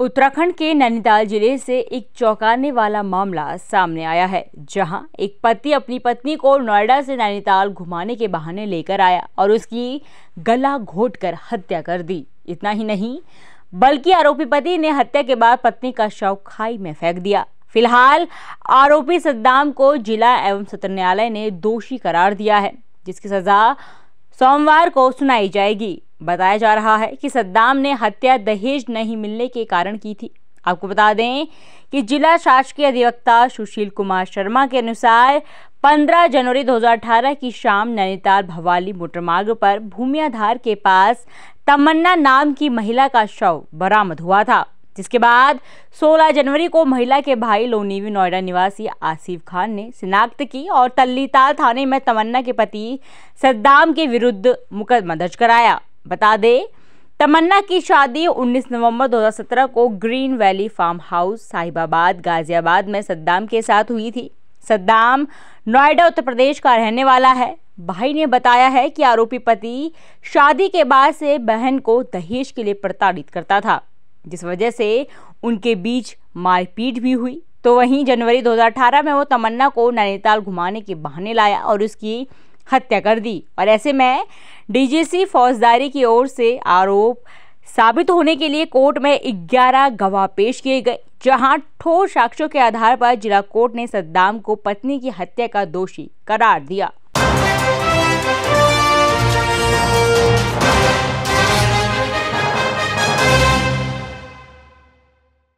उत्तराखंड के नैनीताल जिले से एक चौंकाने वाला मामला सामने आया है जहां एक पति अपनी पत्नी को नोएडा से नैनीताल घुमाने के बहाने लेकर आया और उसकी गला घोटकर हत्या कर दी इतना ही नहीं बल्कि आरोपी पति ने हत्या के बाद पत्नी का शव खाई में फेंक दिया फिलहाल आरोपी सद्दाम को जिला एवं सत्र न्यायालय ने दोषी करार दिया है जिसकी सजा सोमवार को सुनाई जाएगी बताया जा रहा है कि सद्दाम ने हत्या दहेज नहीं मिलने के कारण की थी आपको बता दें कि जिला शासकीय अधिवक्ता सुशील कुमार शर्मा के अनुसार 15 जनवरी 2018 की शाम नैनीताल भवाली मोटर मार्ग पर भूमियाधार के पास तमन्ना नाम की महिला का शव बरामद हुआ था जिसके बाद 16 जनवरी को महिला के भाई लोनीवी नोएडा निवासी आसिफ खान ने शिनाख्त की और तल्लीताल थाने में तमन्ना के पति सद्दाम के विरुद्ध मुकदमा दर्ज कराया बता दें तमन्ना की शादी 19 नवंबर 2017 को green valley farm house Sahibabad Ghaziabad में सद्दाम के साथ हुई थी सद्दाम नोएडा उत्तर प्रदेश का रहने वाला है भाई ने बताया है कि आरोपी पति शादी के बाद से बहन को दहेज के लिए प्रताड़ित करता था जिस वजह से उनके बीच मारपीट भी हुई तो वहीं जनवरी 2018 में वो तमन्ना को नैनीताल घुमाने के बहाने लाया और उसकी हत्या कर दी और ऐसे में डीजीसी फौजदारी की ओर से आरोप साबित होने के लिए कोर्ट में 11 गवाह पेश किए गए जहां ठोस साक्ष्यों के आधार पर जिला कोर्ट ने सद्दाम को पत्नी की हत्या का दोषी करार दिया